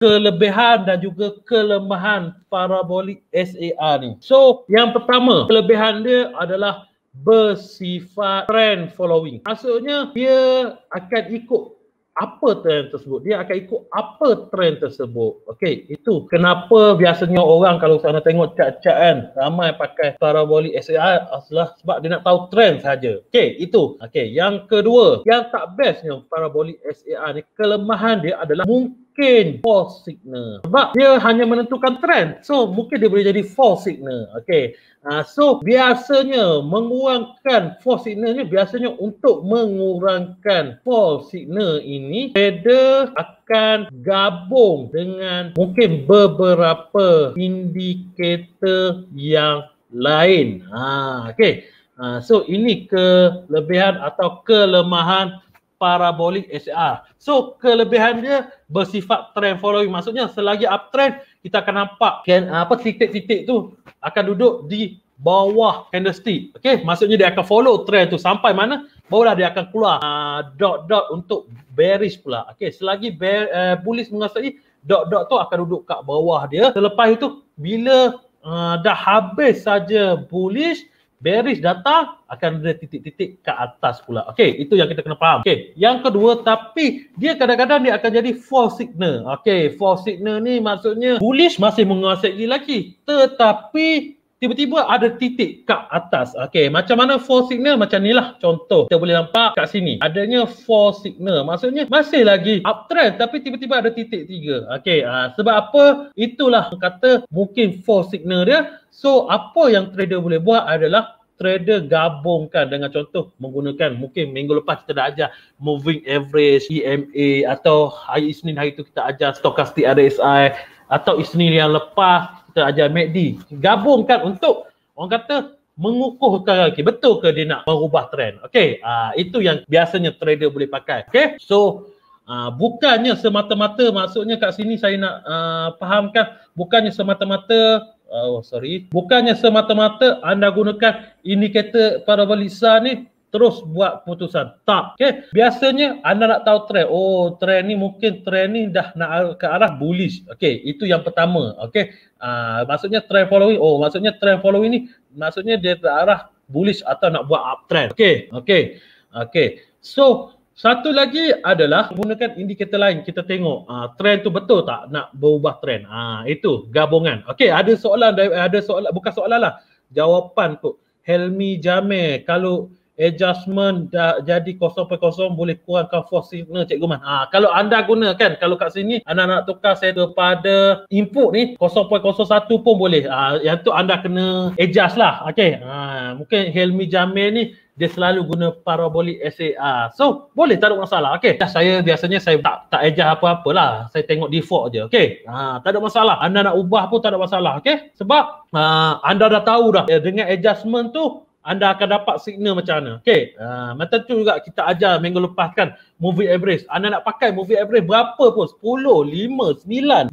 kelebihan dan juga kelemahan parabolik SAR ni. So, yang pertama, kelebihan dia adalah bersifat trend following. Maksudnya, dia akan ikut apa trend tersebut. Dia akan ikut apa trend tersebut. Okey, itu kenapa biasanya orang kalau sana tengok cat-cat kan, ramai pakai parabolik SAR adalah sebab dia nak tahu trend saja. Okey, itu. Okey, yang kedua, yang tak bestnya parabolik SAR ni, kelemahan dia adalah mungkin mungkin false signal sebab dia hanya menentukan trend so mungkin dia boleh jadi false signal okey uh, so biasanya mengurangkan false signal ni biasanya untuk mengurangkan false signal ini trader akan gabung dengan mungkin beberapa indikator yang lain ha okey Uh, so ini kelebihan atau kelemahan Parabolic SR. So kelebihan dia bersifat trend following. Maksudnya selagi uptrend kita akan nampak can, apa titik-titik tu akan duduk di bawah candlestick. Okey, maksudnya dia akan follow trend tu sampai mana barulah dia akan keluar ah, dot-dot untuk bearish pula. Okey, selagi bear, uh, bullish menguasai dot-dot tu akan duduk kat bawah dia. Selepas itu bila uh, dah habis saja bullish bearish data akan ada titik-titik ke atas pula. Okey, itu yang kita kena faham. Okey, yang kedua tapi dia kadang-kadang dia akan jadi false signal. Okey, false signal ni maksudnya bullish masih menguasai lagi tetapi tiba-tiba ada titik kat atas. Okey, macam mana four signal macam ni lah. Contoh, kita boleh nampak kat sini. Adanya four signal. Maksudnya, masih lagi uptrend tapi tiba-tiba ada titik tiga. Okey, uh, sebab apa? Itulah kata mungkin four signal dia. So, apa yang trader boleh buat adalah trader gabungkan dengan contoh menggunakan mungkin minggu lepas kita dah ajar moving average EMA atau hari Isnin hari tu kita ajar stochastic RSI atau Isnin yang lepas kita ajar MACD gabungkan untuk orang kata mengukuhkan lagi betul ke dia nak mengubah trend okey uh, itu yang biasanya trader boleh pakai okey so uh, bukannya semata-mata maksudnya kat sini saya nak uh, fahamkan bukannya semata-mata oh sorry bukannya semata-mata anda gunakan indikator parabolisa ni terus buat keputusan tak Okay, biasanya anda nak tahu trend oh trend ni mungkin trend ni dah nak ke arah bullish Okay, itu yang pertama Okay, uh, maksudnya trend following oh maksudnya trend following ni maksudnya dia ke arah bullish atau nak buat uptrend Okay, okay, okay. so satu lagi adalah gunakan indikator lain kita tengok uh, trend tu betul tak nak berubah trend uh, itu gabungan Okay, ada soalan ada soalan bukan soalan lah jawapan tu Helmi Jame kalau adjustment dah jadi 0.0 boleh kurangkan force signal cikgu man. Ha, kalau anda guna kan kalau kat sini anda nak tukar saya kepada input ni satu pun boleh. Ha, yang tu anda kena adjust lah. Okay. Ha, ah, mungkin Helmi Jamil ni dia selalu guna parabolik SAR. So, boleh tak ada masalah. Okey. Dah saya biasanya saya tak tak adjust apa-apalah. Saya tengok default je. Okey. Ha, tak ada masalah. Anda nak ubah pun tak ada masalah. Okey. Sebab ha, anda dah tahu dah eh, dengan adjustment tu anda akan dapat signal macam mana. Okay. Uh, ya. ah, macam tu juga kita ajar minggu lepas kan movie average. Anda nak pakai movie average berapa pun? 10, 5, 9, 15.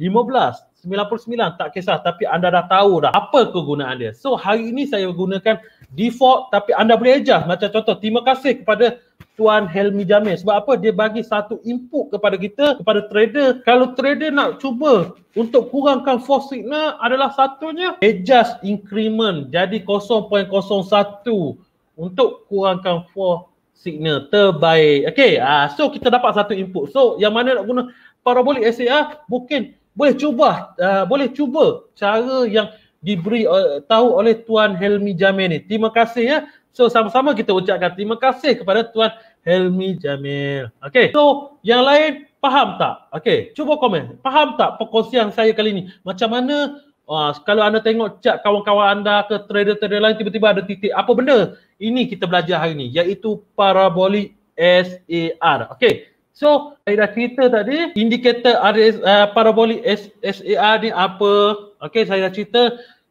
99 tak kisah tapi anda dah tahu dah apa kegunaan dia. So hari ini saya gunakan default tapi anda boleh adjust macam contoh terima kasih kepada Tuan Helmi Jamil sebab apa dia bagi satu input kepada kita kepada trader kalau trader nak cuba untuk kurangkan force signal adalah satunya adjust increment jadi 0.01 untuk kurangkan force signal terbaik okey uh, so kita dapat satu input so yang mana nak guna parabolic SAR mungkin boleh cuba uh, boleh cuba cara yang diberi uh, tahu oleh tuan Helmi Jamil ni. Terima kasih ya. So sama-sama kita ucapkan terima kasih kepada tuan Helmi Jamil. Okey. So yang lain faham tak? Okey, cuba komen. Faham tak perkongsian saya kali ini? Macam mana uh, kalau anda tengok cak kawan-kawan anda ke trader-trader lain tiba-tiba ada titik apa benda? Ini kita belajar hari ini, iaitu parabolic SAR. Okey. So, saya dah cerita tadi indikator RS, uh, eh, parabolic SAR ni apa. Okay, saya dah cerita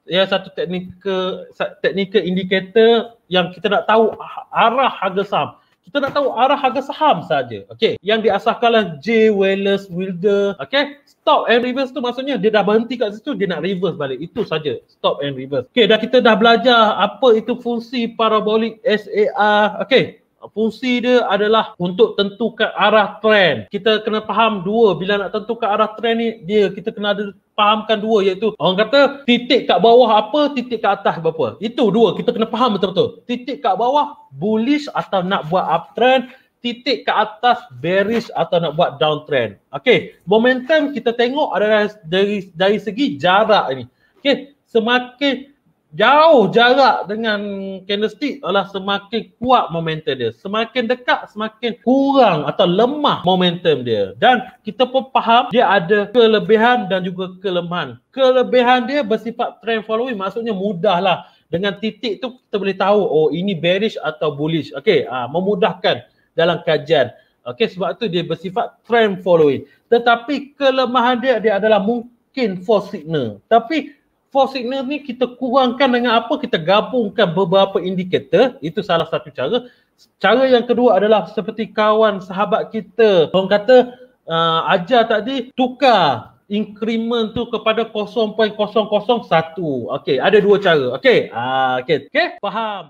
ya satu teknikal teknikal indikator yang kita nak tahu ah, arah harga saham. Kita nak tahu arah harga saham saja. Okay, yang diasaskan lah J. Wallace Wilder. Okay, stop and reverse tu maksudnya dia dah berhenti kat situ, dia nak reverse balik. Itu saja, stop and reverse. Okay, dah kita dah belajar apa itu fungsi parabolic SAR. Okay. Fungsi dia adalah untuk tentukan arah trend. Kita kena faham dua bila nak tentukan arah trend ni dia kita kena ada fahamkan dua iaitu orang kata titik kat bawah apa titik kat atas apa. Itu dua kita kena faham betul-betul. Titik kat bawah bullish atau nak buat uptrend, titik kat atas bearish atau nak buat downtrend. Okey, momentum kita tengok adalah dari dari segi jarak ni. Okey, semakin jauh jarak dengan candlestick adalah semakin kuat momentum dia. Semakin dekat, semakin kurang atau lemah momentum dia. Dan kita pun faham dia ada kelebihan dan juga kelemahan. Kelebihan dia bersifat trend following. Maksudnya mudahlah. Dengan titik tu kita boleh tahu oh ini bearish atau bullish. Okey, ah, memudahkan dalam kajian. Okey, sebab tu dia bersifat trend following. Tetapi kelemahan dia, dia adalah mungkin for signal. Tapi false signal ni kita kurangkan dengan apa kita gabungkan beberapa indikator itu salah satu cara cara yang kedua adalah seperti kawan sahabat kita orang kata uh, ajar tadi tukar increment tu kepada 0.001 okey ada dua cara okey uh, ah, okay, okey faham